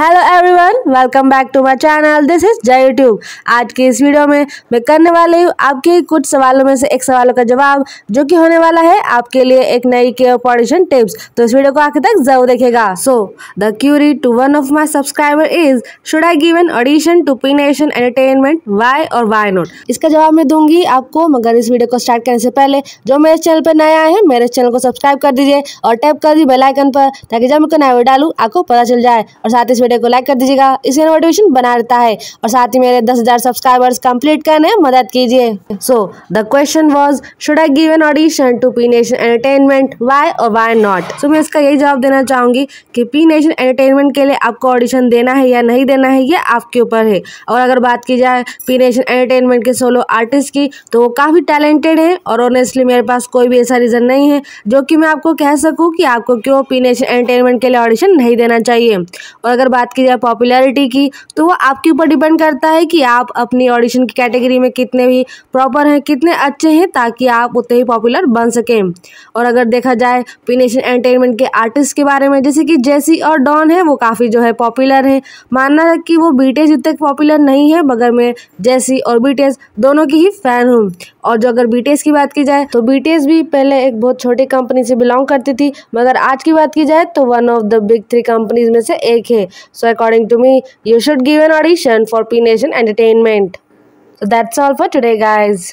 hello everyone welcome back to my channel this is Jay YouTube आज की इस video में मैं करने वाली हूँ आपके कुछ सवालों में से एक सवालों का जवाब जो कि होने वाला है आपके लिए एक नई के पॉडिशन टिप्स तो इस वीडियो को आखिर तक जरूर देखेगा so the query to one of my subscriber is should I give an audition to P Nation entertainment why और वाई नोट इसका जवाब मैं दूंगी आपको मगर इस वीडियो को स्टार्ट करने से पहले जो मेरे चैनल पर नए आए मेरे चैनल को सब्सक्राइब कर दीजिए और टैप कर दीजिए बेलाइकन पर ताकि जब मैं कोई नया वीडियो डालू आपको पता चल जाए और साथ ही वीडियो को लाइक कर दीजिएगा इसे नोटिफिकेशन बना रहता है और साथ ही मेरे दस हज़ार सब्सक्राइबर्स कंप्लीट करने में मदद कीजिए so the question was should I give an audition to P Nation entertainment why और वाई नॉट सो मैं इसका यही जवाब देना चाहूंगी कि पी नेशन एंटरटेनमेंट के लिए आपको ऑडिशन देना है या नहीं देना है ये आपके ऊपर है और अगर बात की जाए पी नेशन एंटरटेनमेंट के सोलो आर्टिस्ट की तो वो काफ़ी टैलेंटेड है और ऑनेस्टली मेरे पास कोई भी ऐसा रीज़न नहीं है जो कि मैं आपको कह सकूँ कि आपको क्यों पी नेशन एंटरटेनमेंट के लिए ऑडिशन नहीं देना चाहिए और अगर बात की जाए पॉपुलैरिटी की तो वो आपके ऊपर डिपेंड करता है कि आप अपनी ऑडिशन की कैटेगरी में कितने भी प्रॉपर हैं कितने अच्छे हैं ताकि आप उतने ही पॉपुलर बन सकें और अगर देखा जाए पिनेशन एंटरटेनमेंट के आर्टिस्ट के बारे में जैसे कि जेसी और डॉन है वो काफ़ी जो है पॉपुलर हैं मानना है कि वो बीटेज इतने पॉपुलर नहीं है मगर मैं जेसी और बीटेज दोनों की ही फ़ैन हूँ और जो अगर बीटीएस की बात की जाए तो बीटीएस भी पहले एक बहुत छोटी कंपनी से बिलोंग करती थी मगर आज की बात की जाए तो one of the big three companies में से एक है so according to me you should give an audition for P Nation entertainment that's all for today guys